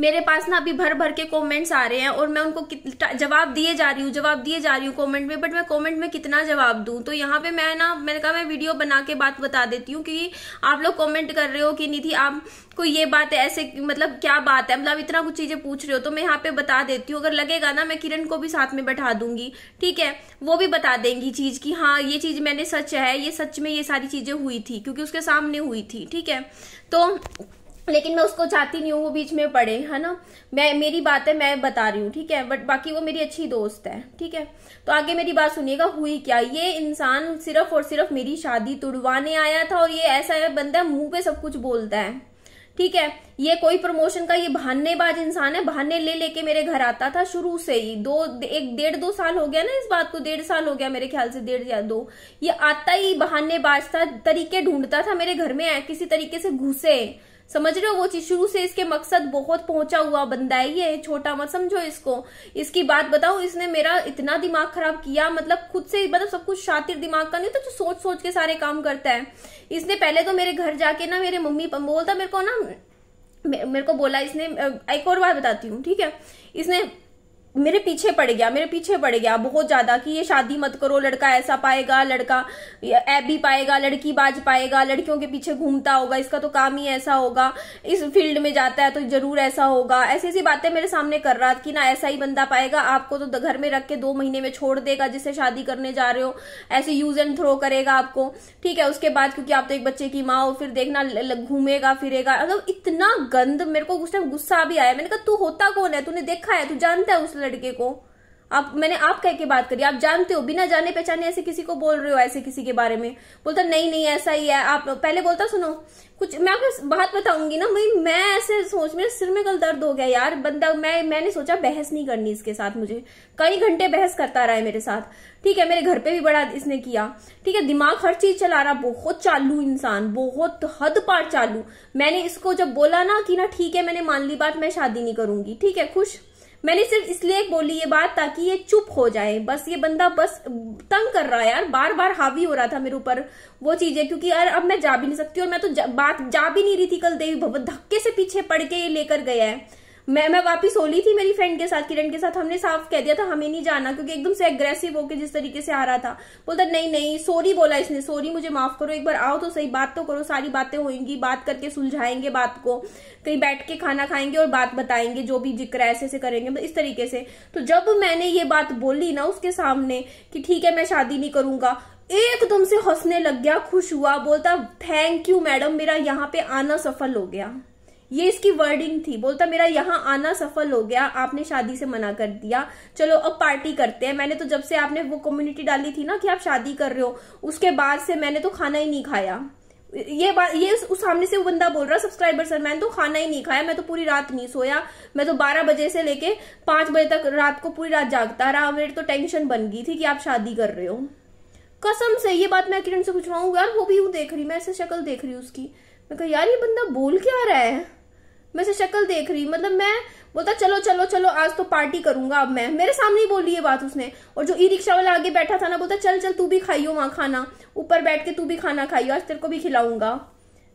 मेरे पास ना अभी भर भर के कमेंट्स आ रहे हैं और मैं उनको जवाब दिए जा रही हूँ जवाब दिए जा रही हूँ कमेंट में बट मैं कमेंट में कितना जवाब दूँ तो यहाँ पे मैं ना मैंने कहा मैं वीडियो बना के बात बता देती हूँ क्योंकि आप लोग कमेंट कर रहे हो कि निधि आपको ये बात है ऐसे मतलब क्या बात है मतलब इतना कुछ चीज़ें पूछ रहे हो तो मैं यहाँ पे बता देती हूँ अगर लगेगा ना मैं किरण को भी साथ में बैठा दूंगी ठीक है वो भी बता देंगी चीज़ की हाँ ये चीज़ मैंने सच है ये सच में ये सारी चीज़ें हुई थी क्योंकि उसके सामने हुई थी ठीक है तो लेकिन मैं उसको चाहती नहीं हूँ वो बीच में पड़े है ना मैं मेरी बात है मैं बता रही हूँ ठीक है बट बाकी वो मेरी अच्छी दोस्त है ठीक है तो आगे मेरी बात सुनिएगा हुई क्या ये इंसान सिर्फ और सिर्फ मेरी शादी तुड़वाने आया था और ये ऐसा है बंदा मुंह पे सब कुछ बोलता है ठीक है ये कोई प्रमोशन का ये बहानेबाज इंसान है बहाने ले लेके मेरे घर आता था शुरू से ही दो एक डेढ़ दो साल हो गया ना इस बात को डेढ़ साल हो गया मेरे ख्याल से डेढ़ या दो ये आता ही बहानेबाज था तरीके ढूंढता था मेरे घर में किसी तरीके से घुसे समझ रहे हो वो चीज शुरू से इसके मकसद बहुत पहुंचा हुआ बंदा है ये छोटा मत समझो इसको इसकी बात बताओ इसने मेरा इतना दिमाग खराब किया मतलब खुद से मतलब सब कुछ शातिर दिमाग का नहीं तो जो सोच सोच के सारे काम करता है इसने पहले तो मेरे घर जाके ना मेरे मम्मी बोलता मेरे को ना मेरे को बोला इसने एक और बात बताती हूँ ठीक है इसने मेरे पीछे पड़ गया मेरे पीछे पड़ गया बहुत ज़्यादा कि ये शादी मत करो लड़का ऐसा पाएगा लड़का भी पाएगा लड़की बाज पाएगा लड़कियों के पीछे घूमता होगा इसका तो काम ही ऐसा होगा इस फील्ड में जाता है तो जरूर ऐसा होगा ऐसी ऐसी बातें मेरे सामने कर रहा था कि ना ऐसा ही बंदा पाएगा आपको तो घर में रख के दो महीने में छोड़ देगा जिससे शादी करने जा रहे हो ऐसे यूज एंड थ्रो करेगा आपको ठीक है उसके बाद क्योंकि आप तो एक बच्चे की माँ हो फिर देखना घूमेगा फिरेगा मतलब इतना गंद मेरे को उस टाइम गुस्सा भी आया मैंने कहा तू होता कौन है तूने देखा है तू जानता है उस लड़के को आप मैंने आप कह के बात करी आप जानते हो बिना जाने पहचाने ऐसे किसी को बोल रहे हो ऐसे किसी के बारे में बोलता नहीं नहीं ऐसा ही है आप पहले बोलता सुनो कुछ मैं आपको बात बताऊंगी ना भाई मैं ऐसे सोच मेरे सिर में कल दर्द हो गया यार बंदा मैं मैंने सोचा बहस नहीं करनी इसके साथ मुझे कई घंटे बहस करता रहा है मेरे साथ ठीक है मेरे घर पे भी बड़ा इसने किया ठीक है दिमाग हर चीज चला रहा बहुत चालू इंसान बहुत हद पार चालू मैंने इसको जब बोला ना कि ना ठीक है मैंने मान ली बात मैं शादी नहीं करूंगी ठीक है खुश मैंने सिर्फ इसलिए बोली ये बात ताकि ये चुप हो जाए बस ये बंदा बस तंग कर रहा है यार बार बार हावी हो रहा था मेरे ऊपर वो चीजें क्योंकि यार अब मैं जा भी नहीं सकती और मैं तो जा, बात जा भी नहीं रही थी कल देवी भवन धक्के से पीछे पड़ के ये लेकर गया है मैं मैं वापिस होली थी मेरी फ्रेंड के साथ किरण के साथ हमने साफ कह दिया था हमें नहीं जाना क्योंकि एकदम से एग्रेसिव होकर जिस तरीके से आ रहा था बोलता नहीं नहीं सॉरी बोला इसने सॉरी मुझे माफ करो एक बार आओ तो सही बात तो करो सारी बातें होंगी बात करके सुलझाएंगे बात को कहीं बैठ के खाना खाएंगे और बात बताएंगे जो भी जिक्र ऐसे ऐसे करेंगे मतलब इस तरीके से तो जब मैंने ये बात बोली ना उसके सामने कि ठीक है मैं शादी नहीं करूंगा एकदम से हंसने लग गया खुश हुआ बोलता थैंक यू मैडम मेरा यहाँ पे आना सफल हो गया ये इसकी वर्डिंग थी बोलता मेरा यहाँ आना सफल हो गया आपने शादी से मना कर दिया चलो अब पार्टी करते हैं मैंने तो जब से आपने वो कम्युनिटी डाली थी ना कि आप शादी कर रहे हो उसके बाद से मैंने तो खाना ही नहीं खाया ये बात ये उस, उस सामने से वो बंदा बोल रहा सब्सक्राइबर सर मैंने तो खाना ही नहीं खाया मैं तो पूरी रात नहीं सोया मैं तो 12 बजे से लेके 5 बजे तक रात को पूरी रात जागता रहा मेरे तो टेंशन बन गई थी कि आप शादी कर रहे हो कसम से ये बात मैं किरण से पूछ रहा हूँ यार वो भी हूँ देख रही मैं ऐसे शक्ल देख रही हूँ उसकी मैं कह यार ये बंदा बोल क्या रहा है मैं से शक्ल देख रही मतलब मैं बोलता चलो चलो चलो आज तो पार्टी करूंगा अब मैं मेरे सामने ही बोली ये बात उसने और जो ई रिक्शा वाला आगे बैठा था ना बोलता चल चल तू भी खाइयो वहां खाना ऊपर बैठ के तू भी खाना खाइयो आज तेरे को भी खिलाऊंगा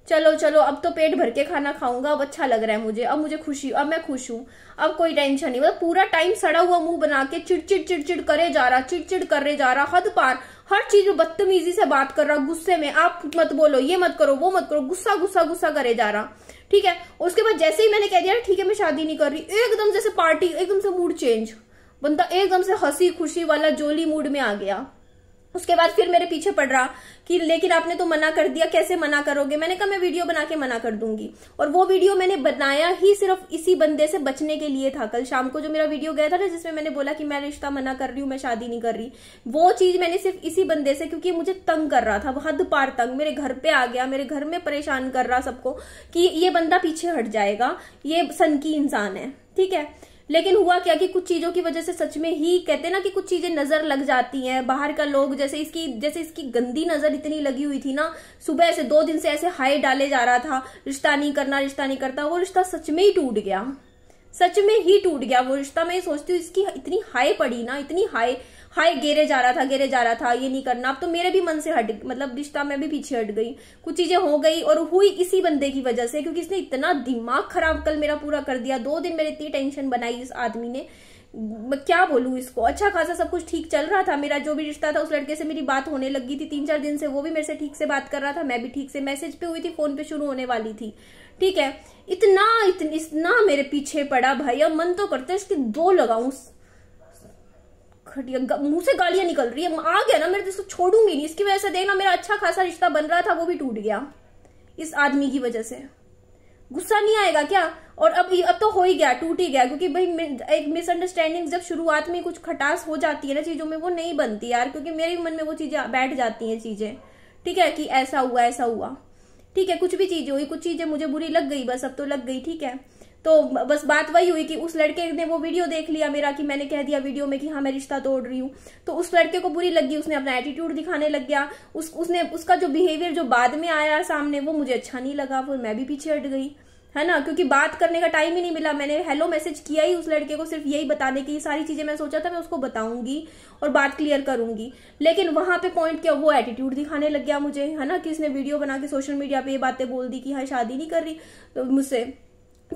चलो चलो अब तो पेट भर के खाना खाऊंगा अब अच्छा लग रहा है मुझे अब मुझे खुशी अब मैं खुश हूँ अब कोई टेंशन नहीं मतलब पूरा टाइम सड़ा हुआ मुंह बना के चिड़चिड़ चिड़चिड़ करे जा रहा चिड़चिड़ करे जा रहा हद पार हर चीज में बदतमीजी से बात कर रहा गुस्से में आप मत बोलो ये मत करो वो मत करो गुस्सा गुस्सा गुस्सा करे जा रहा ठीक है उसके बाद जैसे ही मैंने कह दिया ठीक है मैं शादी नहीं कर रही एकदम जैसे पार्टी एकदम से मूड चेंज बंदा एकदम से हंसी खुशी वाला जोली मूड में आ गया उसके बाद फिर मेरे पीछे पड़ रहा कि लेकिन आपने तो मना कर दिया कैसे मना करोगे मैंने कहा मैं वीडियो बना के मना कर दूंगी और वो वीडियो मैंने बनाया ही सिर्फ इसी बंदे से बचने के लिए था कल शाम को जो मेरा वीडियो गया था ना जिसमें मैंने बोला कि मैं रिश्ता मना कर रही हूं मैं शादी नहीं कर रही वो चीज मैंने सिर्फ इसी बंदे से क्योंकि मुझे तंग कर रहा था हद पार तंग मेरे घर पे आ गया मेरे घर में परेशान कर रहा सबको कि ये बंदा पीछे हट जाएगा ये सनकी इंसान है ठीक है लेकिन हुआ क्या कि कुछ चीजों की वजह से सच में ही कहते ना कि कुछ चीजें नजर लग जाती हैं बाहर का लोग जैसे इसकी जैसे इसकी गंदी नजर इतनी लगी हुई थी ना सुबह ऐसे दो दिन से ऐसे हाई डाले जा रहा था रिश्ता नहीं करना रिश्ता नहीं करता वो रिश्ता सच में ही टूट गया सच में ही टूट गया वो रिश्ता मैं सोचती हूँ इसकी इतनी हाई पड़ी ना इतनी हाई हाय गेरे जा रहा था गेरे जा रहा था ये नहीं करना अब तो मेरे भी मन से हट मतलब रिश्ता में भी पीछे हट गई कुछ चीजें हो गई और हुई इसी बंदे की वजह से क्योंकि इसने इतना दिमाग खराब कल मेरा पूरा कर दिया दो दिन मेरे इतनी टेंशन बनाई इस आदमी ने मैं क्या बोलूँ इसको अच्छा खासा सब कुछ ठीक चल रहा था मेरा जो भी रिश्ता था उस लड़के से मेरी बात होने लगी थी तीन चार दिन से वो भी मेरे से ठीक से बात कर रहा था मैं भी ठीक से मैसेज पे हुई थी फोन पे शुरू होने वाली थी ठीक है इतना इतन, इतना मेरे पीछे पड़ा भाई अब मन तो करता है दो लगाऊ घटिया मुंह से गालियां निकल रही है आ गया ना मैं तो इसको छोड़ूंगी नहीं इसकी वजह से देखना मेरा अच्छा खासा रिश्ता बन रहा था वो भी टूट गया इस आदमी की वजह से गुस्सा नहीं आएगा क्या और अब अब तो हो ही गया टूट ही गया क्योंकि भाई एक मिसअंडरस्टैंडिंग जब शुरुआत में कुछ खटास हो जाती है ना चीज़ों में वो नहीं बनती यार क्योंकि मेरे मन में वो चीज़ें बैठ जाती हैं चीज़ें ठीक है कि ऐसा हुआ ऐसा हुआ ठीक है कुछ भी चीज़ हुई कुछ चीज़ें मुझे बुरी लग गई बस अब तो लग गई ठीक है तो बस बात वही हुई कि उस लड़के ने वो वीडियो देख लिया मेरा कि मैंने कह दिया वीडियो में कि हाँ मैं रिश्ता तोड़ रही हूँ तो उस लड़के को बुरी लगी उसने अपना एटीट्यूड दिखाने लग गया उस उसने उसका जो बिहेवियर जो बाद में आया सामने वो मुझे अच्छा नहीं लगा फिर मैं भी पीछे हट गई है ना क्योंकि बात करने का टाइम ही नहीं मिला मैंने हेलो मैसेज किया ही उस लड़के को सिर्फ यही बताने की सारी चीजें मैं सोचा था मैं उसको बताऊंगी और बात क्लियर करूंगी लेकिन वहां पे पॉइंट क्या वो एटीट्यूड दिखाने लग गया मुझे है ना कि इसने वीडियो बना के सोशल मीडिया पे ये बातें बोल दी कि हाँ शादी नहीं कर रही तो मुझसे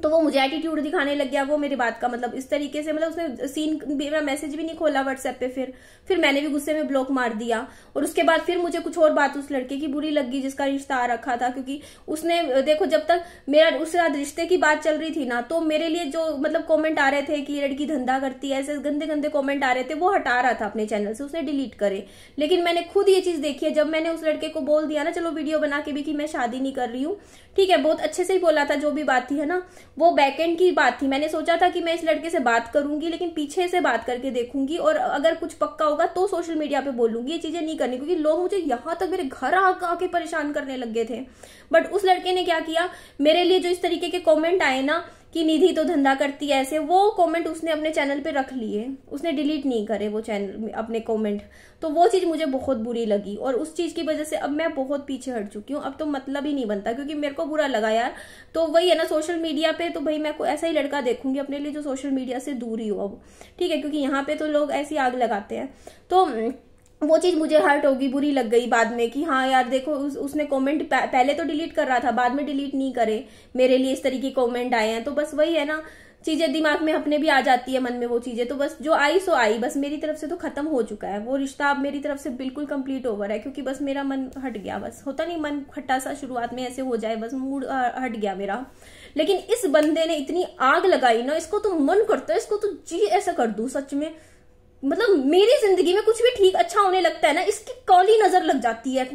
तो वो मुझे एटीट्यूड दिखाने लग गया वो मेरी बात का मतलब इस तरीके से मतलब उसने सीन मेरा मैसेज भी नहीं खोला व्हाट्सएप पे फिर फिर मैंने भी गुस्से में ब्लॉक मार दिया और उसके बाद फिर मुझे कुछ और बात उस लड़के की बुरी लग गई जिसका रिश्ता आ रखा था क्योंकि उसने देखो जब तक मेरा उस रात रिश्ते की बात चल रही थी ना तो मेरे लिए जो मतलब कॉमेंट आ रहे थे कि लड़की धंधा करती है ऐसे गंदे गंदे कॉमेंट आ रहे थे वो हटा रहा था अपने चैनल से उसने डिलीट करे लेकिन मैंने खुद ये चीज देखी है जब मैंने उस लड़के को बोल दिया ना चलो वीडियो बना के भी कि मैं शादी नहीं कर रही हूँ ठीक है बहुत अच्छे से ही बोला था जो भी बात थी है ना वो बैकएंड की बात थी मैंने सोचा था कि मैं इस लड़के से बात करूंगी लेकिन पीछे से बात करके देखूंगी और अगर कुछ पक्का होगा तो सोशल मीडिया पे बोलूंगी ये चीजें नहीं करनी क्योंकि लोग मुझे यहाँ तक मेरे घर आके परेशान करने लग गए थे बट उस लड़के ने क्या किया मेरे लिए जो इस तरीके के कॉमेंट आए ना कि निधि तो धंधा करती है ऐसे वो कमेंट उसने अपने चैनल पे रख लिए उसने डिलीट नहीं करे वो चैनल अपने कमेंट तो वो चीज़ मुझे बहुत बुरी लगी और उस चीज़ की वजह से अब मैं बहुत पीछे हट चुकी हूँ अब तो मतलब ही नहीं बनता क्योंकि मेरे को बुरा लगा यार तो वही है ना सोशल मीडिया पे तो भाई मैं को ऐसा ही लड़का देखूंगी अपने लिए जो सोशल मीडिया से दूर ही हो अब ठीक है क्योंकि यहाँ पे तो लोग ऐसी आग लगाते हैं तो वो चीज मुझे हर्ट होगी बुरी लग गई बाद में कि हाँ यार देखो उस, उसने कमेंट पहले तो डिलीट कर रहा था बाद में डिलीट नहीं करे मेरे लिए इस तरीके कमेंट आए हैं तो बस वही है ना चीजें दिमाग में अपने भी आ जाती है मन में वो चीजें तो बस जो आई सो आई बस मेरी तरफ से तो खत्म हो चुका है वो रिश्ता अब मेरी तरफ से बिल्कुल कंप्लीट ओवर है क्योंकि बस मेरा मन हट गया बस होता नहीं मन खट्टा सा शुरुआत में ऐसे हो जाए बस मूड हट गया मेरा लेकिन इस बंदे ने इतनी आग लगाई ना इसको तो मन करता है इसको तो जी ऐसा कर दू सच में मतलब मेरी जिंदगी में कुछ भी ठीक अच्छा होने लगता है ना इसकी कौली नजर लग जाती है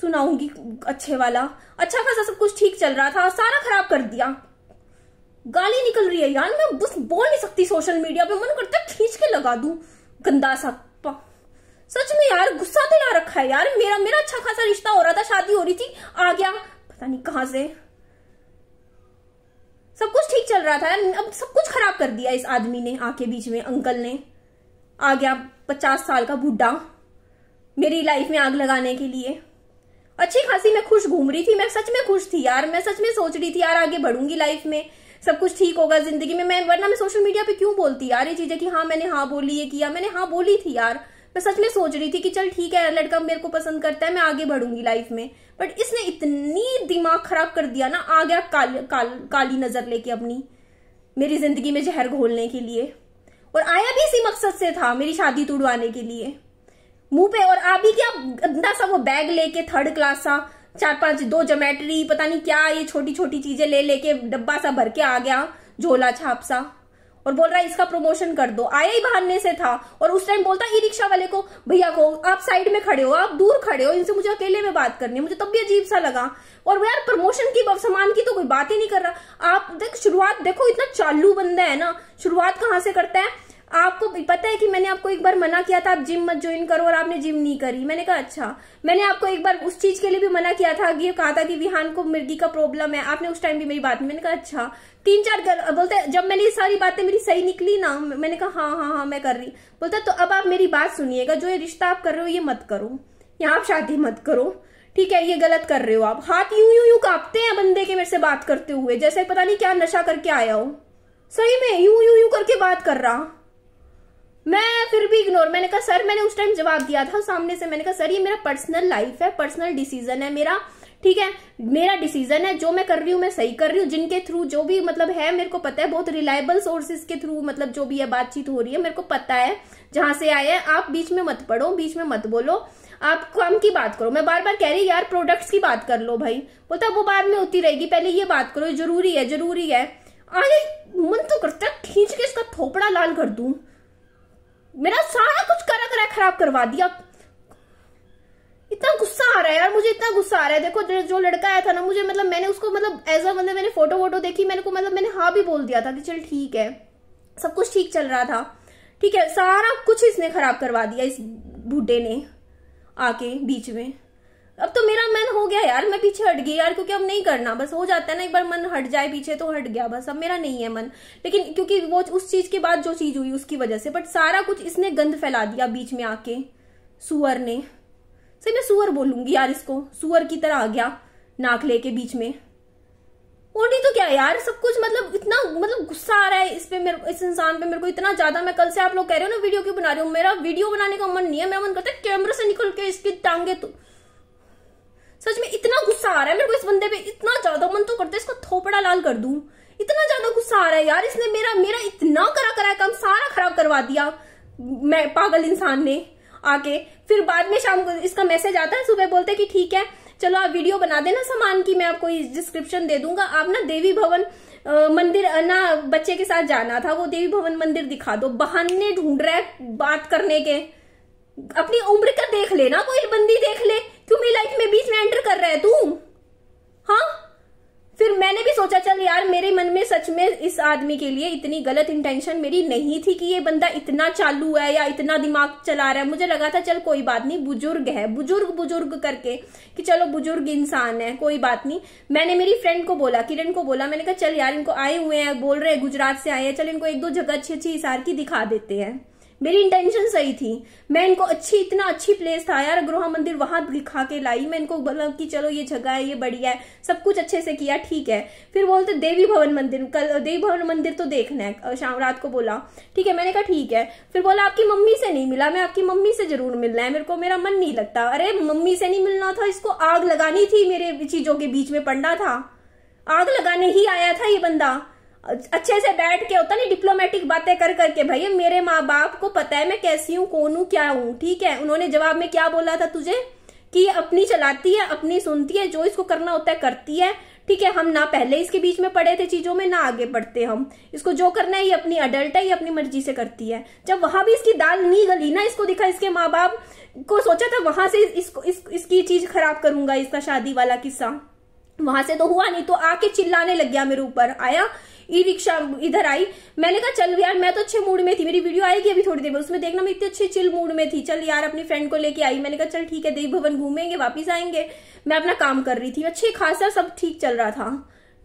सुनाऊंगी अच्छे वाला अच्छा खासा सब कुछ ठीक चल रहा था सारा खराब कर दिया गाली निकल रही है यार मैं बस बोल नहीं सकती सोशल मीडिया पे मन करता खींच के लगा दू गंदा सा सच में यार गुस्सा तो ला रखा है यार मेरा मेरा अच्छा खासा रिश्ता हो रहा था शादी हो रही थी आ गया पता नहीं कहां से सब कुछ ठीक चल रहा था अब सब कुछ खराब कर दिया इस आदमी ने आके बीच में अंकल ने आ गया पचास साल का बुढ़ा मेरी लाइफ में आग लगाने के लिए अच्छी खासी मैं खुश घूम रही थी मैं सच में खुश थी यार मैं सच में सोच रही थी यार आगे बढ़ूंगी लाइफ में सब कुछ ठीक होगा जिंदगी में मैं वरना मैं सोशल मीडिया पे क्यों बोलती यार ये चीजें कि हाँ मैंने हाँ बोली ये किया मैंने हाँ बोली थी यार मैं सच में सोच रही थी कि चल ठीक है लड़का मेरे को पसंद करता है मैं आगे बढ़ूंगी लाइफ में बट इसने इतनी दिमाग खराब कर दिया ना आ गया काल, काल, काली नजर लेके अपनी मेरी जिंदगी में जहर घोलने के लिए और आया भी इसी मकसद से था मेरी शादी तोड़वाने के लिए मुंह पे और भी क्या गंदा सा वो बैग लेके थर्ड क्लास सा चार पांच दो जोमेट्री पता नहीं क्या ये छोटी छोटी चीजें ले लेके डब्बा सा भर के आ गया झोला छाप सा और बोल रहा है इसका प्रमोशन कर दो आया ही बहाने से था और उस टाइम बोलता ई रिक्शा वाले को भैया को आप साइड में खड़े हो आप दूर खड़े हो इनसे मुझे अकेले में बात करनी है मुझे तब भी अजीब सा लगा और यार प्रमोशन की सामान की तो कोई बात ही नहीं कर रहा आप देख शुरुआत देखो इतना चालू बंदा है ना शुरुआत कहाँ से करता है आपको पता है कि मैंने आपको एक बार मना किया था आप जिम मत ज्वाइन करो और आपने जिम नहीं करी मैंने कहा अच्छा मैंने आपको एक बार उस चीज के लिए भी मना किया था कि कहा था कि विहान को मिर्गी का प्रॉब्लम है आपने उस टाइम भी मेरी बात मैंने कहा अच्छा तीन चार गर, बोलते जब मैंने ये सारी बातें मेरी सही निकली ना मैंने कहा हाँ हाँ हाँ मैं कर रही बोलता तो अब आप मेरी बात सुनिएगा जो ये रिश्ता आप कर रहे हो ये मत करो यहाँ आप शादी मत करो ठीक है ये गलत कर रहे हो आप हाथ यूं यूं यूं कांपते हैं बंदे के मेरे से बात करते हुए जैसे पता नहीं क्या नशा करके आया हो सही में यूं यूं यूं करके बात कर रहा मैं फिर भी इग्नोर मैंने कहा सर मैंने उस टाइम जवाब दिया था सामने से मैंने कहा सर ये मेरा पर्सनल लाइफ है पर्सनल डिसीजन है मेरा ठीक है मेरा डिसीजन है जो मैं कर रही हूँ मैं सही कर रही हूँ जिनके थ्रू जो भी मतलब है मेरे को पता है बहुत रिलायबल सोर्सेज के थ्रू मतलब जो भी है बातचीत हो रही है मेरे को पता है जहां से आया है आप बीच में मत पढ़ो बीच में मत बोलो आप काम की बात करो मैं बार बार कह रही यार प्रोडक्ट्स की बात कर लो भाई बोलता वो बाद में होती रहेगी पहले ये बात करो जरूरी है जरूरी है आगे मन तो करता खींच के इसका थोपड़ा लाल कर दू मेरा सारा कुछ करा करा खराब करवा दिया इतना गुस्सा आ रहा है यार मुझे इतना गुस्सा आ रहा है देखो जो लड़का आया था ना मुझे मतलब मैंने उसको मतलब एज अ मतलब मैंने फोटो वोटो देखी मैंने को मतलब मैंने हाँ भी बोल दिया था कि चल ठीक है सब कुछ ठीक चल रहा था ठीक है सारा कुछ इसने खराब करवा दिया इस बूढ़े ने आके बीच में अब तो मेरा मन हो गया यार मैं पीछे हट गई यार क्योंकि अब नहीं करना बस हो जाता है ना एक बार मन हट जाए पीछे तो हट गया बस अब मेरा नहीं है मन लेकिन क्योंकि वो उस चीज के बाद जो चीज हुई उसकी वजह से बट सारा कुछ इसने गंद फैला दिया बीच में आके सुअर ने सही मैं सुअर बोलूंगी यार इसको सुअर की तरह आ गया नाक लेके बीच में और नहीं तो क्या यार सब कुछ मतलब इतना मतलब गुस्सा आ रहा है इस पे मेरे इस इंसान पे मेरे को इतना ज्यादा मैं कल से आप लोग कह रहे हो ना वीडियो क्यों बना रही हूँ मेरा वीडियो बनाने का मन नहीं है मेरा मन करता है कैमरे से निकल के इसकी टांगे तो सच में इतना गुस्सा आ रहा है मेरे को इस बंदे पे इतना ज्यादा मन तो करता है इसको थोपड़ा लाल कर दू इतना ज्यादा गुस्सा आ रहा है यार इसने मेरा मेरा इतना करा करा काम सारा खराब करवा दिया मैं पागल इंसान ने आके फिर बाद में शाम को इसका मैसेज आता है सुबह बोलते कि ठीक है चलो आप वीडियो बना देना सामान की मैं आपको डिस्क्रिप्शन दे दूंगा आप ना देवी भवन मंदिर ना बच्चे के साथ जाना था वो देवी भवन मंदिर दिखा दो बहाने ढूंढ रहा है बात करने के अपनी उम्र का देख लेना कोई बंदी देख ले क्यों मेरी लाइफ में बीच में एंटर कर रहा है तू हाँ फिर मैंने भी सोचा चल यार मेरे मन में सच में इस आदमी के लिए इतनी गलत इंटेंशन मेरी नहीं थी कि ये बंदा इतना चालू है या इतना दिमाग चला रहा है मुझे लगा था चल कोई बात नहीं बुजुर्ग है बुजुर्ग बुजुर्ग करके कि चलो बुजुर्ग इंसान है कोई बात नहीं मैंने मेरी फ्रेंड को बोला किरण को बोला मैंने कहा चल यार इनको आए हुए हैं बोल रहे हैं गुजरात से आए हैं चल इनको एक दो जगह अच्छी अच्छी इशार की दिखा देते हैं मेरी इंटेंशन सही थी मैं इनको अच्छी इतना अच्छी प्लेस था यार गृह मंदिर वहां दिखा के लाई मैं इनको बोला कि चलो ये जगह है ये बढ़िया है सब कुछ अच्छे से किया ठीक है फिर बोलते देवी भवन मंदिर कल देवी भवन मंदिर तो देखना है शाम रात को बोला ठीक है मैंने कहा ठीक है फिर बोला आपकी मम्मी से नहीं मिला मैं आपकी मम्मी से जरूर मिलना है मेरे को मेरा मन नहीं लगता अरे मम्मी से नहीं मिलना था इसको आग लगानी थी मेरे चीजों के बीच में पड़ना था आग लगाने ही आया था ये बंदा अच्छे से बैठ के होता नहीं डिप्लोमेटिक बातें कर करके भैया मेरे माँ बाप को पता है मैं कैसी हूँ कौन हूँ क्या हूँ ठीक है उन्होंने जवाब में क्या बोला था तुझे कि अपनी चलाती है अपनी सुनती है जो इसको करना होता है करती है ठीक है हम ना पहले इसके बीच में पड़े थे चीजों में ना आगे बढ़ते हम इसको जो करना है ये अपनी अडल्ट है ये अपनी मर्जी से करती है जब वहां भी इसकी दाल नहीं गली ना इसको दिखा इसके माँ बाप को सोचा था वहां से इसको इस, इसकी चीज खराब करूंगा इसका शादी वाला किस्सा वहां से तो हुआ नहीं तो आके चिल्लाने लग गया मेरे ऊपर आया ई रिक्शा इधर आई मैंने कहा चल यार मैं तो अच्छे मूड में थी मेरी वीडियो आएगी अभी थोड़ी देर में उसमें देखना मैं इतने अच्छे चिल मूड में थी चल यार अपनी फ्रेंड को लेके आई मैंने कहा चल ठीक है देव भवन घूमेंगे वापिस आएंगे मैं अपना काम कर रही थी अच्छी खासा सब ठीक चल रहा था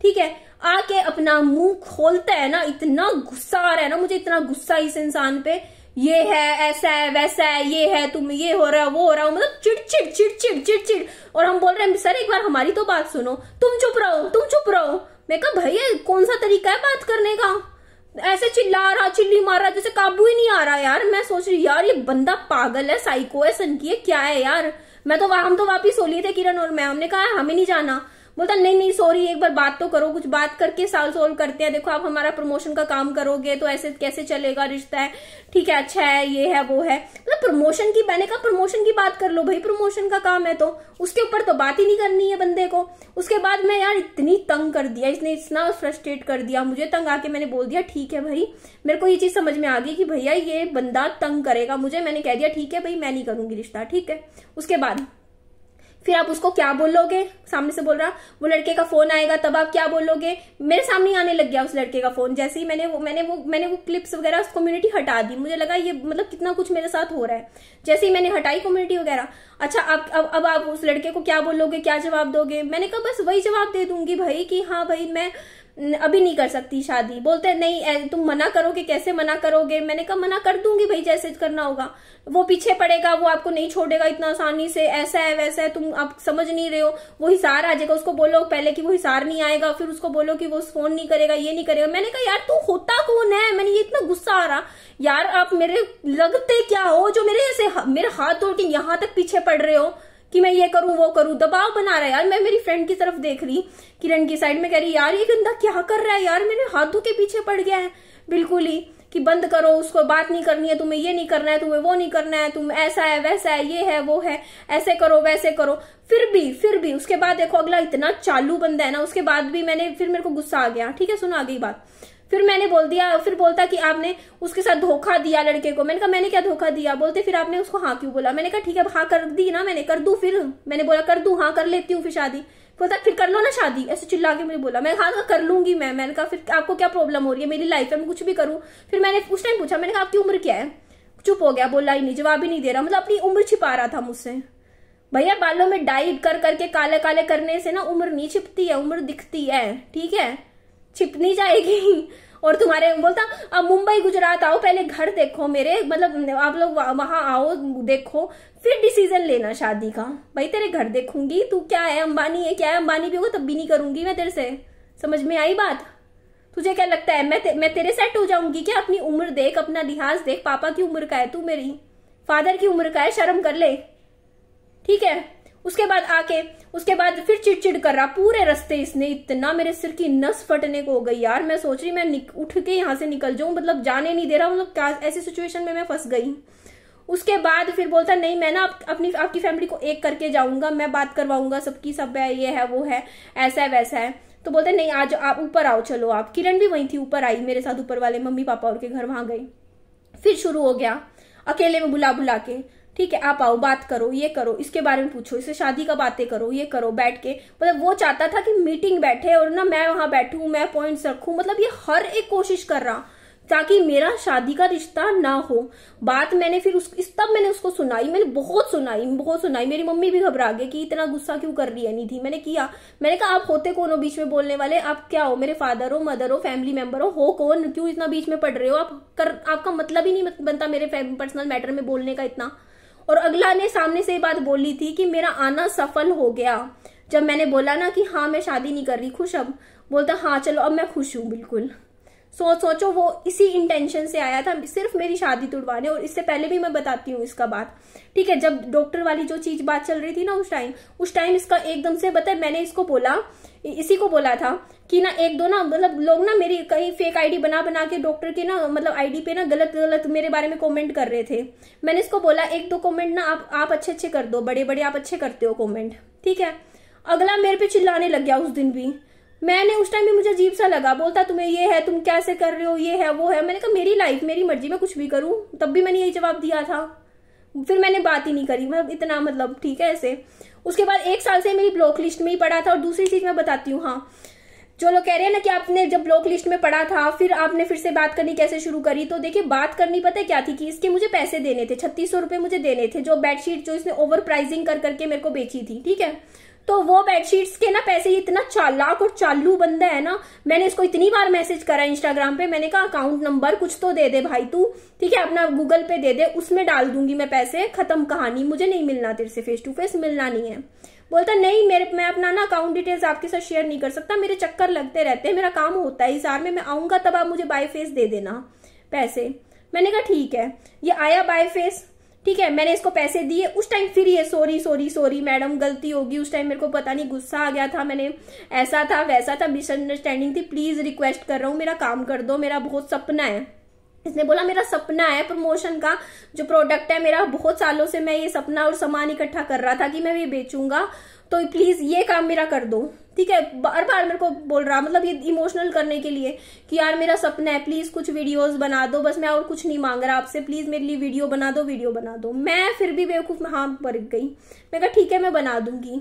ठीक है आके अपना मुंह खोलता है ना इतना गुस्सा आ रहा है ना मुझे इतना गुस्सा इस इंसान पे ये है ऐसा है वैसा है ये है तुम ये हो रहा है वो हो रहा है मतलब चिड़चिड़ चिड़चिड़ चिड़चिड़ और हम बोल रहे हैं सर एक बार हमारी तो बात सुनो तुम चुप रहो तुम चुप रहो मैं कहा भैया कौन सा तरीका है बात करने का ऐसे चिल्ला रहा चिल्ली मार रहा जैसे काबू ही नहीं आ रहा यार मैं सोच रही यार ये बंदा पागल है साइको है सनकी है क्या है यार मैं तो हम तो वापिस हो लिए थे किरण और मैं हमने कहा हमें नहीं जाना बोलता नहीं नहीं सॉरी एक बार बात तो करो कुछ बात करके साल सोल्व करते हैं देखो आप हमारा प्रमोशन का काम करोगे तो ऐसे कैसे चलेगा रिश्ता है ठीक है अच्छा है ये है वो है मतलब प्रमोशन की मैंने कहा प्रमोशन की बात कर लो भाई प्रमोशन का काम है तो उसके ऊपर तो बात ही नहीं करनी है बंदे को उसके बाद मैं यार इतनी तंग कर दिया इसने इतना फ्रस्ट्रेट कर दिया मुझे तंग आके मैंने बोल दिया ठीक है भाई मेरे को ये चीज समझ में आ गई कि भैया ये बंदा तंग करेगा मुझे मैंने कह दिया ठीक है भाई मैं नहीं करूंगी रिश्ता ठीक है उसके बाद फिर आप उसको क्या बोलोगे सामने से बोल रहा वो लड़के का फोन आएगा तब आप क्या बोलोगे मेरे सामने आने लग गया उस लड़के का फोन जैसे ही मैंने वो मैंने वो मैंने वो क्लिप्स वगैरह उस कम्युनिटी हटा दी मुझे लगा ये मतलब कितना कुछ मेरे साथ हो रहा है जैसे ही मैंने हटाई कम्युनिटी वगैरह अच्छा आप अब अब आप उस लड़के को क्या बोलोगे क्या जवाब दोगे मैंने कहा बस वही जवाब दे दूंगी भाई कि हाँ भाई मैं अभी नहीं कर सकती शादी बोलते नहीं तुम मना करोगे कैसे मना करोगे मैंने कहा मना कर दूंगी भाई जैसे करना होगा वो पीछे पड़ेगा वो आपको नहीं छोड़ेगा इतना आसानी से ऐसा है वैसा है तुम आप समझ नहीं रहे हो वो हिसार आ जाएगा उसको बोलो पहले कि वो हिसार नहीं आएगा फिर उसको बोलो कि वो फोन नहीं करेगा ये नहीं करेगा मैंने कहा यार तू होता कौन है मैंने ये इतना गुस्सा आ रहा यार आप मेरे लगते क्या हो जो मेरे ऐसे मेरे हाथ तोड़ के यहां तक पीछे पड़ रहे हो कि मैं ये करूं वो करूं दबाव बना रहा है यार मैं मेरी फ्रेंड की तरफ देख रही किरण की साइड में कह रही यार ये गंदा क्या कर रहा है यार मेरे हाथों के पीछे पड़ गया है बिल्कुल ही कि बंद करो उसको बात नहीं करनी है तुम्हें ये नहीं करना है तुम्हें वो नहीं करना है तुम ऐसा है वैसा है ये है वो है ऐसे करो वैसे करो फिर भी फिर भी उसके बाद देखो अगला इतना चालू बंदा है ना उसके बाद भी मैंने फिर मेरे को गुस्सा आ गया ठीक है सुना आ गई बात फिर मैंने बोल दिया फिर बोलता कि आपने उसके साथ धोखा दिया लड़के को मैंने कहा मैंने क्या धोखा दिया बोलते फिर आपने उसको हाँ क्यों बोला मैंने कहा ठीक है हाँ कर दी ना मैंने कर दू फिर मैंने बोला कर दू हाँ कर लेती हूँ फिर शादी बोलता फिर कर लो ना शादी ऐसे चिल्ला के मुझे बोला मैं हाँ कर लूंगी मैं मैंने कहा फिर आपको क्या प्रॉब्लम हो रही है मेरी लाइफ में कुछ भी करूँ फिर मैंने उस टाइम पूछा मैंने कहा आपकी उम्र क्या है चुप हो गया बोला ही नहीं जवाब ही नहीं दे रहा मतलब अपनी उम्र छिपा रहा था मुझसे भैया बालों में डाइट कर करके काले काले करने से ना उम्र नहीं छिपती है उम्र दिखती है ठीक है छिपनी जाएगी और तुम्हारे बोलता अब मुंबई गुजरात आओ पहले घर देखो मेरे मतलब आप लोग वहां आओ देखो फिर डिसीजन लेना शादी का भाई तेरे घर देखूंगी तू क्या है अंबानी है क्या है अंबानी भी होगा तब भी नहीं करूंगी मैं तेरे से समझ में आई बात तुझे क्या लगता है मैं ते, मैं तेरे सेट हो जाऊंगी क्या अपनी उम्र देख अपना लिहाज देख पापा की उम्र का है तू मेरी फादर की उम्र का है शर्म कर ले ठीक है उसके बाद आके उसके बाद फिर चिड़चिड़ कर रहा पूरे रस्ते इसने इतना मेरे सिर की नस फटने को हो गई यार मैं सोच रही मैं उठ के यहां से निकल जाऊं मतलब जाने नहीं दे रहा मतलब क्या ऐसी सिचुएशन में मैं फंस गई उसके बाद फिर बोलता नहीं मैं ना आप, अपनी आपकी फैमिली को एक करके जाऊंगा मैं बात करवाऊंगा सबकी सब है ये है वो है ऐसा है वैसा है तो बोलते नहीं आज आप ऊपर आओ चलो आप किरण भी वहीं थी ऊपर आई मेरे साथ ऊपर वाले मम्मी पापा और के घर वहां गई फिर शुरू हो गया अकेले में बुला बुला के ठीक है आप आओ बात करो ये करो इसके बारे में पूछो इससे शादी का बातें करो ये करो बैठ के मतलब वो चाहता था कि मीटिंग बैठे और ना मैं वहां बैठू मैं पॉइंट्स रखू मतलब ये हर एक कोशिश कर रहा ताकि मेरा शादी का रिश्ता ना हो बात मैंने फिर उस इस तब मैंने उसको सुनाई मैंने बहुत सुनाई बहुत सुनाई मेरी मम्मी भी घबरा गई कि इतना गुस्सा क्यों कर रही है नहीं थी मैंने किया मैंने कहा आप होते कौन हो बीच में बोलने वाले आप क्या हो मेरे फादर हो मदर हो फैमिली मेंबर हो हो कौन क्यों इतना बीच में पढ़ रहे हो आप कर आपका मतलब ही नहीं बनता मेरे पर्सनल मैटर में बोलने का इतना और अगला ने सामने से ये बात बोली थी कि मेरा आना सफल हो गया जब मैंने बोला ना कि हाँ मैं शादी नहीं कर रही खुश अब बोलता हाँ चलो अब मैं खुश हूँ बिल्कुल सोच सोचो वो इसी इंटेंशन से आया था सिर्फ मेरी शादी तुड़वाने और इससे पहले भी मैं बताती हूँ इसका बात ठीक है जब डॉक्टर वाली जो चीज बात चल रही थी ना उस टाइम उस टाइम इसका एकदम से बताया मैंने इसको बोला इसी को बोला था कि ना एक दो ना मतलब लोग ना मेरी कहीं फेक आईडी बना बना के डॉक्टर के ना मतलब आईडी पे ना गलत गलत मेरे बारे में कमेंट कर रहे थे मैंने इसको बोला एक दो कमेंट ना आप आप अच्छे अच्छे कर दो बड़े बड़े आप अच्छे करते हो कमेंट ठीक है अगला मेरे पे चिल्लाने लग गया उस दिन भी मैंने उस टाइम भी मुझे अजीब सा लगा बोलता तुम्हें ये है तुम कैसे कर रहे हो ये है वो है मैंने कहा मेरी लाइफ मेरी मर्जी मैं कुछ भी करूं तब भी मैंने यही जवाब दिया था फिर मैंने बात ही नहीं करी मतलब इतना मतलब ठीक है ऐसे उसके बाद एक साल से मेरी ब्लॉक लिस्ट में ही पड़ा था और दूसरी चीज मैं बताती हूँ हाँ जो लोग कह रहे हैं ना कि आपने जब ब्लॉक लिस्ट में पढ़ा था फिर आपने फिर से बात करनी कैसे शुरू करी तो देखिए बात करनी पता है क्या थी कि इसके मुझे पैसे देने थे छत्तीस सौ रुपये मुझे देने थे जो बेडशीट जो इसने ओवर प्राइजिंग कर करके मेरे को बेची थी ठीक है तो वो बेडशीट्स के ना पैसे इतना चालाक और चालू बंदा है ना मैंने इसको इतनी बार मैसेज करा इंस्टाग्राम पे मैंने कहा अकाउंट नंबर कुछ तो दे दे भाई तू ठीक है अपना गूगल पे दे दे उसमें डाल दूंगी मैं पैसे खत्म कहानी मुझे नहीं मिलना तेरे से फेस टू फेस मिलना नहीं है बोलता नहीं मेरे मैं अपना ना अकाउंट डिटेल्स आपके साथ शेयर नहीं कर सकता मेरे चक्कर लगते रहते हैं मेरा काम होता है इस में मैं आऊंगा तब आप मुझे बाय फेस दे देना पैसे मैंने कहा ठीक है ये आया बाय फेस ठीक है मैंने इसको पैसे दिए उस टाइम फिर ये सॉरी सॉरी सॉरी मैडम गलती होगी उस टाइम मेरे को पता नहीं गुस्सा आ गया था मैंने ऐसा था वैसा था मिसअंडरस्टैंडिंग थी प्लीज रिक्वेस्ट कर रहा हूँ मेरा काम कर दो मेरा बहुत सपना है इसने बोला मेरा सपना है प्रमोशन का जो प्रोडक्ट है मेरा बहुत सालों से मैं ये सपना और सामान इकट्ठा कर रहा था कि मैं ये बेचूंगा तो प्लीज ये काम मेरा कर दो ठीक है बार बार मेरे को बोल रहा मतलब ये इमोशनल करने के लिए कि यार मेरा सपना है प्लीज कुछ वीडियोस बना दो बस मैं और कुछ नहीं मांग रहा आपसे प्लीज मेरे लिए वीडियो बना दो वीडियो बना दो मैं फिर भी बेवकूफ हाँ भर गई मैं कहा ठीक है मैं बना दूंगी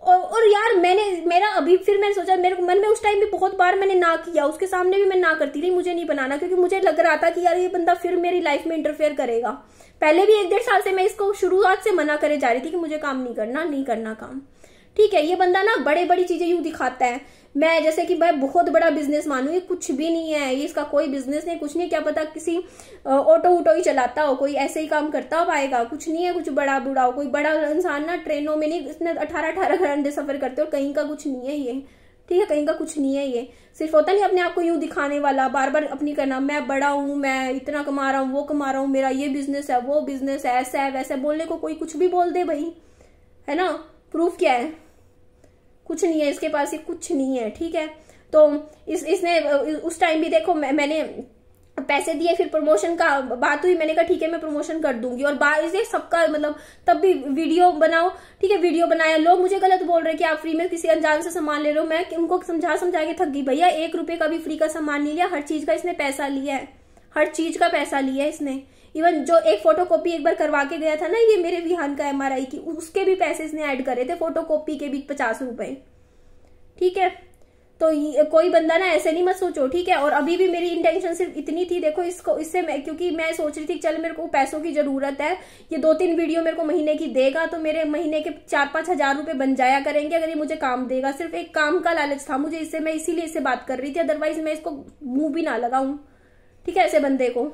और, और यार मैंने मेरा अभी फिर मैंने सोचा मेरे मन में उस टाइम भी बहुत बार मैंने ना किया उसके सामने भी मैं ना करती रही मुझे नहीं बनाना क्योंकि मुझे लग रहा था कि यार ये बंदा फिर मेरी लाइफ में इंटरफेयर करेगा पहले भी एक डेढ़ साल से मैं इसको शुरुआत से मना करे जा रही थी कि मुझे काम नहीं करना नहीं करना काम ठीक है ये बंदा ना बड़े बड़ी चीजें यूं दिखाता है मैं जैसे कि मैं बहुत बड़ा बिजनेस मानू ये कुछ भी नहीं है ये इसका कोई बिजनेस नहीं कुछ नहीं क्या पता किसी ऑटो वोटो ही चलाता हो कोई ऐसे ही काम करता हो पाएगा कुछ नहीं है कुछ बड़ा बुढ़ा हो कोई बड़ा इंसान ना ट्रेनों में नहीं इसने अठारह अठारह घंटे सफर करते हो कहीं का कुछ नहीं है ये ठीक है कहीं का कुछ नहीं है ये सिर्फ होता नहीं अपने आप को यूं दिखाने वाला बार बार अपनी करना मैं बड़ा हूं मैं इतना कमा रहा हूं वो कमा रहा हूं मेरा ये बिजनेस है वो बिजनेस है ऐसा है वैसा है बोलने को कोई कुछ भी बोल दे भाई है ना प्रूफ क्या है कुछ नहीं है इसके पास ही कुछ नहीं है ठीक है तो इस इसने उस टाइम भी देखो मैं, मैंने पैसे दिए फिर प्रमोशन का बात हुई मैंने कहा ठीक है मैं प्रमोशन कर दूंगी और इसे सबका मतलब तब भी वीडियो बनाओ ठीक है वीडियो बनाया लोग मुझे गलत बोल रहे कि आप फ्री में किसी अनजान से सामान ले रहे हो मैं उनको समझा समझा के थक गई भैया एक रुपए का भी फ्री का सामान नहीं लिया हर चीज का इसने पैसा लिया है हर चीज का पैसा लिया है इसने इवन जो एक फोटो कॉपी एक बार करवा के गया था ना ये मेरे विहान का एम की उसके भी पैसे इसने ऐड करे थे फोटो कॉपी के भी पचास रुपए ठीक है तो कोई बंदा ना ऐसे नहीं मत सोचो ठीक है और अभी भी मेरी इंटेंशन सिर्फ इतनी थी देखो इसको इससे मैं क्योंकि मैं सोच रही थी चल मेरे को पैसों की जरूरत है ये दो तीन वीडियो मेरे को महीने की देगा तो मेरे महीने के चार पांच हजार रुपए बन जाया करेंगे अगर ये मुझे काम देगा सिर्फ एक काम का लालच था मुझे इससे मैं इसीलिए इससे बात कर रही थी अदरवाइज मैं इसको मुंह भी ना लगाऊ ठीक है ऐसे बंदे को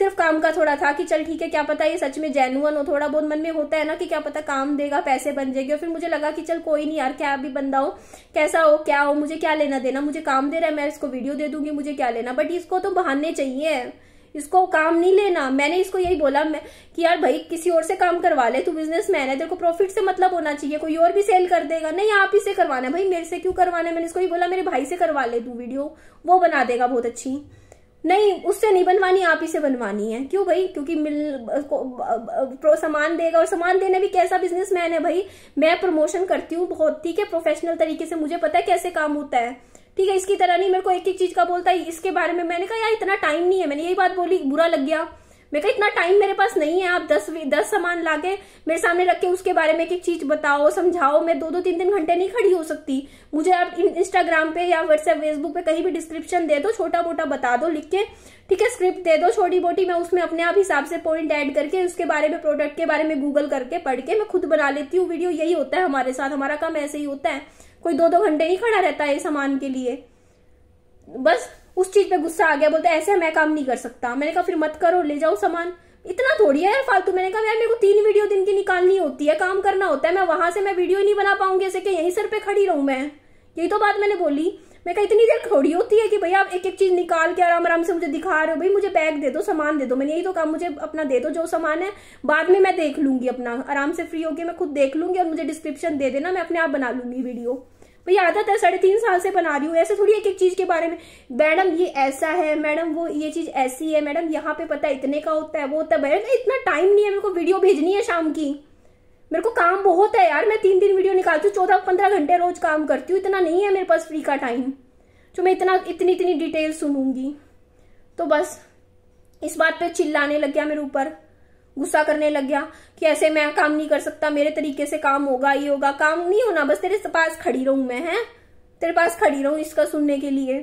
सिर्फ काम का थोड़ा था कि चल ठीक है क्या पता ये सच में जेनुअन हो थोड़ा बहुत मन में होता है ना कि क्या पता काम देगा पैसे बन जाएंगे और फिर मुझे लगा कि चल कोई नहीं यार क्या भी बंदा हो कैसा हो क्या हो मुझे क्या लेना देना मुझे काम दे रहा है मैं इसको वीडियो दे दूंगी मुझे क्या लेना बट इसको तो बहाने चाहिए इसको काम नहीं लेना मैंने इसको यही बोला मैं कि यार भाई किसी और से काम करवा ले तू बिजनेस मैन है तेरे को प्रॉफिट से मतलब होना चाहिए कोई और भी सेल कर देगा नहीं आप ही से करवाना है भाई मेरे से क्यों करवाना है मैंने इसको ही बोला मेरे भाई से करवा ले तू वीडियो वो बना देगा बहुत अच्छी नहीं उससे नहीं बनवानी आप ही से बनवानी है क्यों भाई क्योंकि मिल को सामान देगा और सामान देने भी कैसा बिजनेसमैन है भाई मैं प्रमोशन करती हूँ बहुत ठीक है प्रोफेशनल तरीके से मुझे पता है कैसे काम होता है ठीक है इसकी तरह नहीं मेरे को एक एक चीज का बोलता है इसके बारे में मैंने कहा यार इतना टाइम नहीं है मैंने यही बात बोली बुरा लग गया मैं कहा इतना टाइम मेरे पास नहीं है आप दस दस सामान ला के मेरे सामने रख के उसके बारे में एक चीज बताओ समझाओ मैं दो दो तीन तीन घंटे नहीं खड़ी हो सकती मुझे आप इंस्टाग्राम पे या व्हाट्सएप फेसबुक पे कहीं भी डिस्क्रिप्शन दे दो छोटा मोटा बता दो लिख के ठीक है स्क्रिप्ट दे दो छोटी मोटी मैं उसमें अपने आप हिसाब से पॉइंट ऐड करके उसके बारे में प्रोडक्ट के बारे में गूगल करके पढ़ के मैं खुद बना लेती हूँ वीडियो यही होता है हमारे साथ हमारा काम ऐसे ही होता है कोई दो दो घंटे नहीं खड़ा रहता है सामान के लिए बस उस चीज पे गुस्सा आ गया बोलता है ऐसे मैं काम नहीं कर सकता मैंने कहा फिर मत करो ले जाओ सामान इतना थोड़ी है यार फालतू मैंने कहा यार मेरे को तीन वीडियो दिन की निकालनी होती है काम करना होता है मैं वहां से मैं वीडियो नहीं बना पाऊंगी ऐसे कि यहीं सर पे खड़ी रहूं मैं यही तो बात मैंने बोली मैं कहा इतनी देर खड़ी होती है कि भाई आप एक एक चीज निकाल के आराम आराम से मुझे दिखा रहे हो भाई मुझे बैग दे दो सामान दे दो मैंने यही तो कहा मुझे अपना दे दो जो सामान है बाद में मैं देख लूंगी अपना आराम से फ्री होकर मैं खुद देख लूंगी और मुझे डिस्क्रिप्शन दे देना मैं अपने आप बना लूंगी वीडियो भैया आधा है साढ़े तीन साल से बना रही हूँ ऐसे थोड़ी एक एक चीज के बारे में मैडम ये ऐसा है मैडम वो ये चीज ऐसी है मैडम यहाँ पे पता इतने का होता है वो होता है इतना टाइम नहीं है मेरे को वीडियो भेजनी है शाम की मेरे को काम बहुत है यार मैं तीन दिन वीडियो निकालती हूँ चौदह पंद्रह घंटे रोज काम करती हूँ इतना नहीं है मेरे पास फ्री का टाइम जो मैं इतना इतनी इतनी डिटेल सुनूंगी तो बस इस बात पे चिल्लाने लग गया मेरे ऊपर गुस्सा करने लग गया कि ऐसे मैं काम नहीं कर सकता मेरे तरीके से काम होगा ये होगा काम नहीं होना बस तेरे पास खड़ी रहूं मैं है तेरे पास खड़ी रहूं इसका सुनने के लिए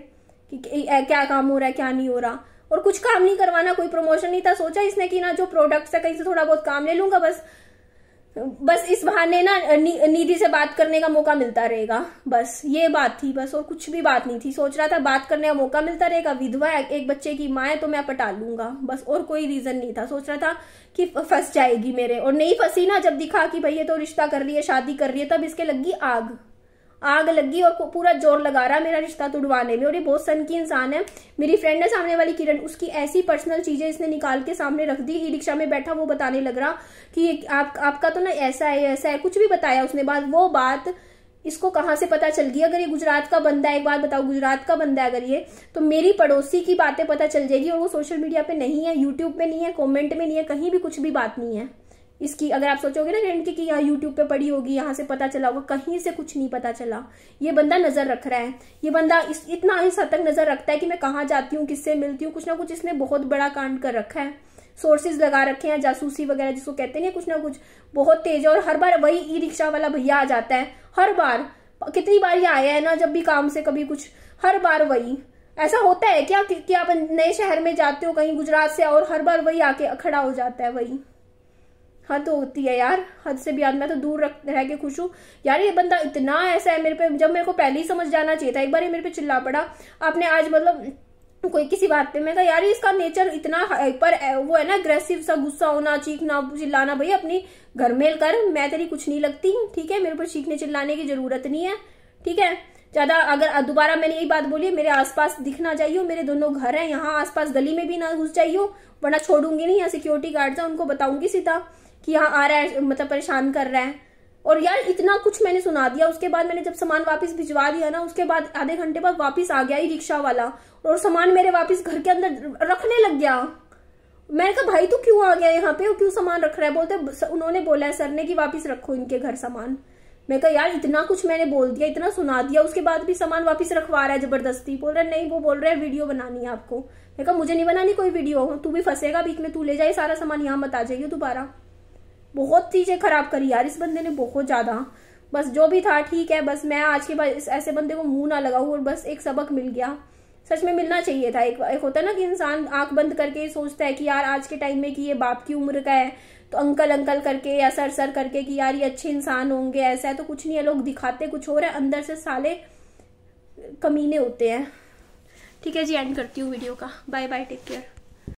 कि क्या काम हो रहा है क्या नहीं हो रहा और कुछ काम नहीं करवाना कोई प्रमोशन नहीं था सोचा इसने कि ना जो प्रोडक्ट्स है कहीं से थोड़ा बहुत काम ले लूंगा बस बस इस बहाने ना निधि से बात करने का मौका मिलता रहेगा बस ये बात थी बस और कुछ भी बात नहीं थी सोच रहा था बात करने का मौका मिलता रहेगा विधवा एक बच्चे की माँ है तो मैं पटा लूंगा बस और कोई रीजन नहीं था सोच रहा था कि फंस जाएगी मेरे और नहीं फंसी ना जब दिखा कि भैया तो रिश्ता कर रही है शादी कर रही है तब इसके लगी आग आग लगी और पूरा जोर लगा रहा मेरा रिश्ता तुड़वाने में और ये बहुत सन की इंसान है मेरी फ्रेंड है सामने वाली किरण उसकी ऐसी पर्सनल चीजें इसने निकाल के सामने रख दी ई रिक्शा में बैठा वो बताने लग रहा कि आप आपका तो ना ऐसा है ऐसा है कुछ भी बताया उसने बाद वो बात इसको कहाँ से पता चल गई अगर ये गुजरात का बंदा है एक बार बताओ गुजरात का बंदा है अगर ये तो मेरी पड़ोसी की बातें पता चल जाएगी और वो सोशल मीडिया पे नहीं है यूट्यूब पे नहीं है कमेंट में नहीं है कहीं भी कुछ भी बात नहीं है इसकी अगर आप सोचोगे ना रेंट की कि यहाँ यूट्यूब पे पड़ी होगी यहाँ से पता चला होगा कहीं से कुछ नहीं पता चला ये बंदा नजर रख रहा है ये बंदा इस इतना इस हद तक नजर रखता है कि मैं कहाँ जाती हूँ किससे मिलती हूँ कुछ ना कुछ इसने बहुत बड़ा कांड कर रखा है सोर्सेज लगा रखे हैं जासूसी वगैरह जिसको कहते हैं कुछ ना कुछ बहुत तेज और हर बार वही ई रिक्शा वाला भैया आ जाता है हर बार कितनी बार ये आया है ना जब भी काम से कभी कुछ हर बार वही ऐसा होता है क्या कि, कि आप नए शहर में जाते हो कहीं गुजरात से और हर बार वही आके खड़ा हो जाता है वही हद हाँ, तो होती है यार हद से भी याद मैं तो दूर रख रह के खुश हूँ यार ये बंदा इतना ऐसा है मेरे पे जब मेरे को पहले ही समझ जाना चाहिए था एक बार ये मेरे पे चिल्ला पड़ा आपने आज मतलब कोई किसी बात पे मैं कहा यार इसका नेचर इतना पर वो है ना अग्रेसिव सा गुस्सा होना चीखना चिल्लाना भाई अपनी घर मेल कर मैं तेरी कुछ नहीं लगती ठीक है मेरे पर चीखने चिल्लाने की जरूरत नहीं है ठीक है ज्यादा अगर दोबारा मैंने यही बात बोली मेरे आसपास दिखना चाहिए मेरे दोनों घर हैं यहाँ आसपास गली में भी ना घुस जाइयो वरना छोड़ूंगी नहीं यहाँ सिक्योरिटी गार्ड था उनको बताऊंगी सीधा कि यहाँ आ रहा है मतलब परेशान कर रहा है और यार इतना कुछ मैंने सुना दिया उसके बाद मैंने जब सामान वापस भिजवा दिया ना उसके बाद आधे घंटे बाद वापस आ गया ही रिक्शा वाला और सामान मेरे वापस घर के अंदर रखने लग गया मैंने कहा भाई तू क्यों आ गया यहाँ पे क्यों सामान रख रहा है बोलते उन्होंने बोला है सर ने कि वापस रखो इनके घर सामान मैं कहा यार इतना कुछ मैंने बोल दिया इतना सुना दिया उसके बाद भी सामान वापस रखवा रहा है जबरदस्ती बोल रहा है नहीं वो बोल रहा है वीडियो बनानी है आपको मैं कहा मुझे नहीं बनानी कोई वीडियो तू भी फंसेगा बीच में तू ले जाए सारा सामान यहाँ बता जाइए दोबारा बहुत चीज़ें खराब करी यार इस बंदे ने बहुत ज़्यादा बस जो भी था ठीक है बस मैं आज के बाद इस ऐसे बंदे को मुंह ना लगाऊ और बस एक सबक मिल गया सच में मिलना चाहिए था एक, एक होता है ना कि इंसान आंख बंद करके सोचता है कि यार आज के टाइम में कि ये बाप की उम्र का है तो अंकल अंकल करके या सर सर करके कि यार ये अच्छे इंसान होंगे ऐसा है तो कुछ नहीं है लोग दिखाते कुछ और है अंदर से साले कमीने होते हैं ठीक है जी एंड करती हूँ वीडियो का बाय बाय टेक केयर